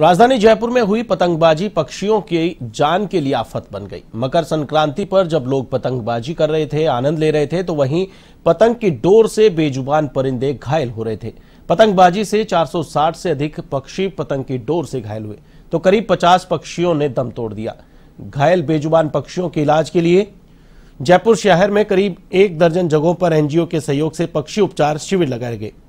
राजधानी जयपुर में हुई पतंगबाजी पक्षियों की जान के लिए आफत बन गई मकर संक्रांति पर जब लोग पतंगबाजी कर रहे थे आनंद ले रहे थे तो वहीं पतंग की डोर से बेजुबान परिंदे घायल हो रहे थे पतंगबाजी से 460 से अधिक पक्षी पतंग की डोर से घायल हुए तो करीब 50 पक्षियों ने दम तोड़ दिया घायल बेजुबान पक्षियों के इलाज के लिए जयपुर शहर में करीब एक दर्जन जगहों पर एनजीओ के सहयोग से पक्षी उपचार शिविर लगाए गए